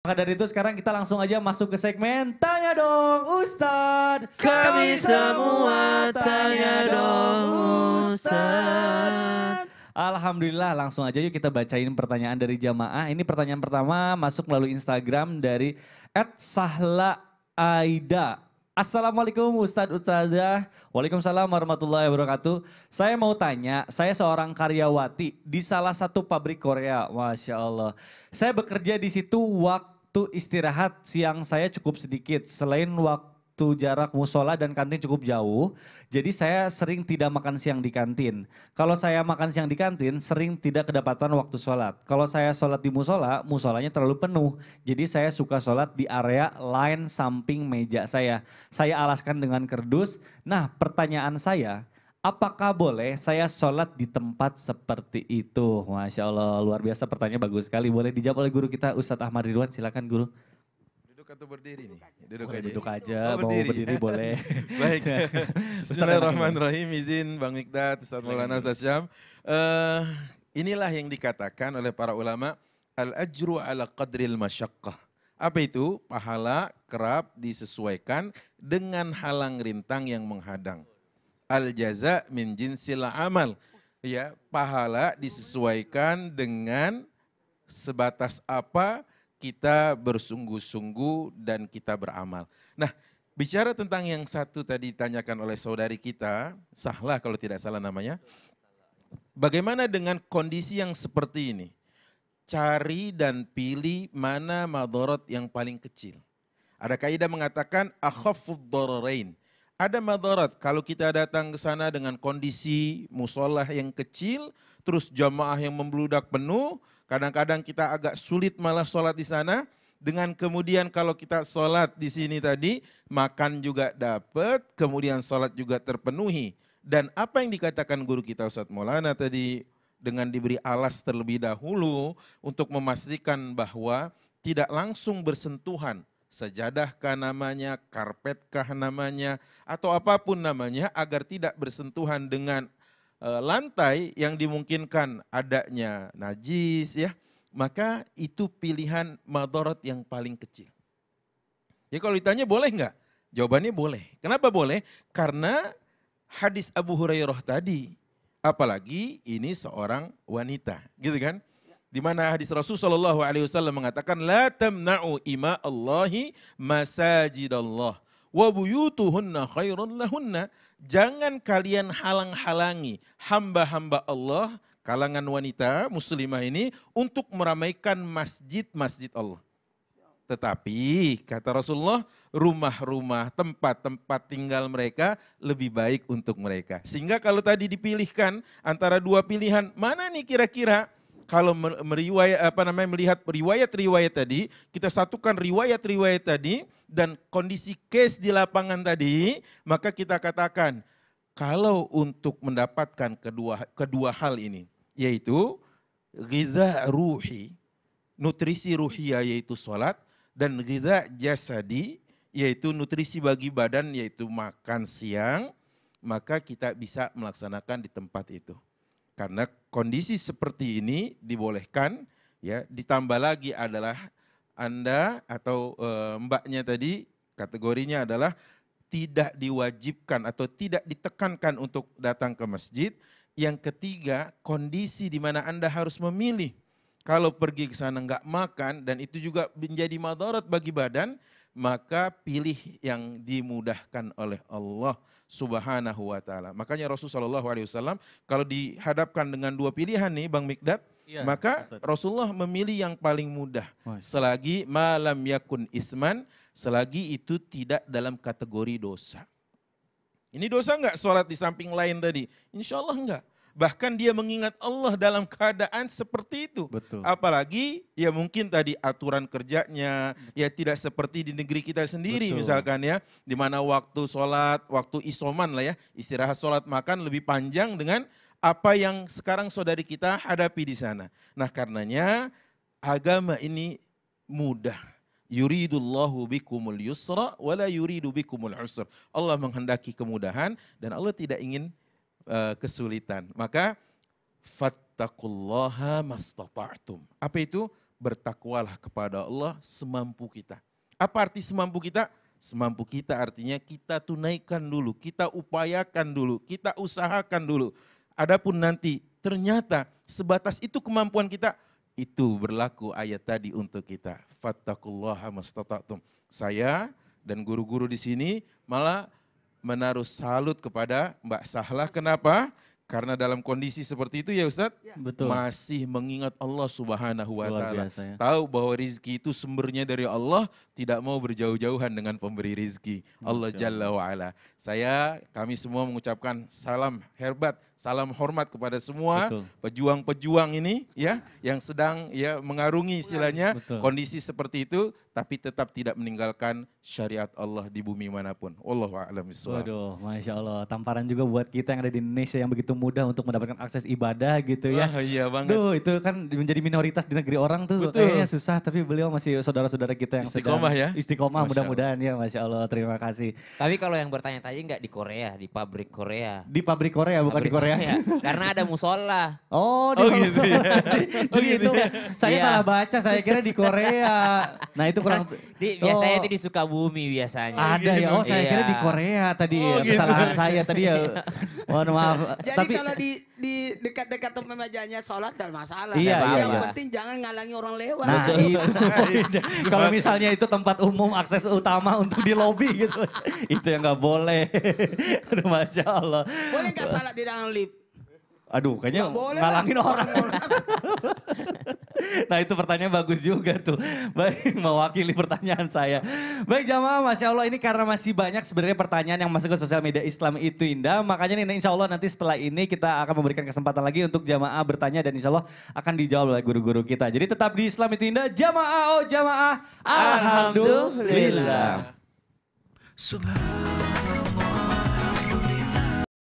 Maka dari itu sekarang kita langsung aja masuk ke segmen Tanya Dong Ustadz. Kami semua Tanya Dong Ustadz. Alhamdulillah langsung aja yuk kita bacain pertanyaan dari jamaah. Ini pertanyaan pertama masuk melalui Instagram dari @sahlaaida. Assalamualaikum Ustadz Ustazah. Waalaikumsalam warahmatullahi wabarakatuh. Saya mau tanya, saya seorang karyawati di salah satu pabrik Korea. Masya Allah. Saya bekerja di situ waktu istirahat siang saya cukup sedikit. Selain waktu itu jarak musola dan kantin cukup jauh, jadi saya sering tidak makan siang di kantin. Kalau saya makan siang di kantin, sering tidak kedapatan waktu sholat. Kalau saya sholat di musola, musolanya terlalu penuh, jadi saya suka sholat di area lain samping meja saya. Saya alaskan dengan kerdus. Nah, pertanyaan saya, Apakah boleh saya sholat di tempat seperti itu? Masya Allah, luar biasa pertanyaan bagus sekali. Boleh dijawab oleh guru kita Ustadz Ahmad Ridwan, silakan guru atau berdiri nih? Duduk, Boleh aja. duduk aja, oh, berdiri. mau berdiri boleh. Baik. Bismillahirrahmanirrahim. Izin Bang Mikdad, Ustaz Maulana, Ustaz Syam. Uh, inilah yang dikatakan oleh para ulama, al-ajru ala qadril masyakkah. Apa itu? Pahala kerap disesuaikan dengan halang rintang yang menghadang. Al-jaza min jinsil amal. Ya, pahala disesuaikan dengan sebatas apa kita bersungguh-sungguh dan kita beramal. Nah, bicara tentang yang satu tadi ditanyakan oleh saudari kita, sahlah kalau tidak salah namanya. Bagaimana dengan kondisi yang seperti ini? Cari dan pilih mana madorot yang paling kecil. Ada kaidah mengatakan akhafud dororain. Ada madorot kalau kita datang ke sana dengan kondisi musolah yang kecil, terus jamaah yang membludak penuh, Kadang-kadang kita agak sulit malah sholat di sana. Dengan kemudian kalau kita sholat di sini tadi, makan juga dapat, kemudian sholat juga terpenuhi. Dan apa yang dikatakan guru kita Ustadz Maulana tadi, dengan diberi alas terlebih dahulu untuk memastikan bahwa tidak langsung bersentuhan sejadahkah namanya, karpetkah namanya, atau apapun namanya agar tidak bersentuhan dengan Eh, lantai yang dimungkinkan adanya najis ya, maka itu pilihan madorot yang paling kecil. ya kalau ditanya boleh nggak? Jawabannya boleh. Kenapa boleh? Karena hadis Abu Hurairah tadi, apalagi ini seorang wanita, gitu kan? Di mana hadis Rasul Shallallahu Alaihi Wasallam mengatakan, "La tamna'u ima Allahi masajid Allah." wa khairun lahunna. Jangan kalian halang-halangi hamba-hamba Allah, kalangan wanita muslimah ini untuk meramaikan masjid-masjid Allah. Tetapi kata Rasulullah, rumah-rumah, tempat-tempat tinggal mereka lebih baik untuk mereka. Sehingga kalau tadi dipilihkan antara dua pilihan, mana nih kira-kira kalau meriwayat apa namanya melihat riwayat-riwayat tadi, kita satukan riwayat-riwayat tadi, dan kondisi case di lapangan tadi, maka kita katakan kalau untuk mendapatkan kedua kedua hal ini yaitu giza ruhi, nutrisi ruhia yaitu sholat dan giza jasadi yaitu nutrisi bagi badan yaitu makan siang, maka kita bisa melaksanakan di tempat itu. Karena kondisi seperti ini dibolehkan ya, ditambah lagi adalah anda atau e, mbaknya tadi kategorinya adalah tidak diwajibkan atau tidak ditekankan untuk datang ke masjid. Yang ketiga, kondisi di mana Anda harus memilih. Kalau pergi ke sana enggak makan dan itu juga menjadi madarat bagi badan, maka pilih yang dimudahkan oleh Allah Subhanahu wa taala. Makanya Rasulullah SAW kalau dihadapkan dengan dua pilihan nih Bang Mikdad, Ya, Maka Ustaz. Rasulullah memilih yang paling mudah. Selagi malam yakun isman, selagi itu tidak dalam kategori dosa. Ini dosa enggak sholat di samping lain tadi? Insya Allah enggak. Bahkan dia mengingat Allah dalam keadaan seperti itu. Betul. Apalagi ya mungkin tadi aturan kerjanya ya tidak seperti di negeri kita sendiri Betul. misalkan ya. Di mana waktu sholat, waktu isoman lah ya. Istirahat sholat makan lebih panjang dengan apa yang sekarang saudari kita hadapi di sana. Nah karenanya agama ini mudah. Yuridullahu bikumul yusra wala yuridu bikumul usra. Allah menghendaki kemudahan dan Allah tidak ingin uh, kesulitan. Maka fattakullaha mastata'tum. Apa itu? Bertakwalah kepada Allah semampu kita. Apa arti semampu kita? Semampu kita artinya kita tunaikan dulu, kita upayakan dulu, kita usahakan dulu. Adapun nanti ternyata sebatas itu kemampuan kita, itu berlaku ayat tadi untuk kita. Fattakullaha mastata'tum. Saya dan guru-guru di sini malah menaruh salut kepada Mbak Sahlah. Kenapa? Karena dalam kondisi seperti itu ya Ustadz, ya. Betul. masih mengingat Allah subhanahu wa ta'ala. Ya. Tahu bahwa rizki itu sumbernya dari Allah, tidak mau berjauh-jauhan dengan pemberi rizki. Allah Jalla wa ala. Saya, kami semua mengucapkan salam herbat, salam hormat kepada semua pejuang-pejuang ini ya yang sedang ya mengarungi istilahnya Betul. kondisi seperti itu tapi tetap tidak meninggalkan syariat Allah di bumi manapun. Wallahu a'lam Waduh, masya Allah. Tamparan juga buat kita yang ada di Indonesia yang begitu mudah untuk mendapatkan akses ibadah gitu ya. Oh, iya banget. Duh, itu kan menjadi minoritas di negeri orang tuh. Betul. Kayaknya susah, tapi beliau masih saudara-saudara kita yang istiqomah ya. Istiqomah mudah-mudahan ya, masya Allah. Terima kasih. Tapi kalau yang bertanya-tanya nggak di Korea, di pabrik Korea. Di pabrik Korea, bukan di Korea. Korea. Karena ada musola. Oh, di oh gitu ya. Jadi oh, gitu itu ya. saya iya. salah baca, saya kira di Korea. Nah itu kurang. Di, biasanya oh. itu di Sukabumi biasanya. Ada ya. Oh, saya iya. kira di Korea tadi. Oh, ya. Kesalahan gitu. saya tadi ya. Iya. Mohon maaf. Jadi Tapi, kalau di di dekat-dekat tempat majanya sholat dan masalah. Iya, nah, iya, yang iya. penting jangan ngalangi orang lewat. Nah, itu. Iya. Iya. kalau misalnya itu tempat umum akses utama untuk di lobi gitu. itu yang nggak boleh. Aduh, Masya Allah. Boleh nggak sholat di dalam lift? Aduh, kayaknya ngalangin orang. Nah itu pertanyaan bagus juga tuh. Baik, mewakili pertanyaan saya. Baik jamaah, Masya Allah ini karena masih banyak sebenarnya pertanyaan yang masuk ke sosial media Islam itu indah. Makanya nih insya Allah nanti setelah ini kita akan memberikan kesempatan lagi untuk jamaah bertanya dan insya Allah akan dijawab oleh guru-guru kita. Jadi tetap di Islam itu indah, jamaah oh jamaah. Alhamdulillah. Alhamdulillah. Subhanallah.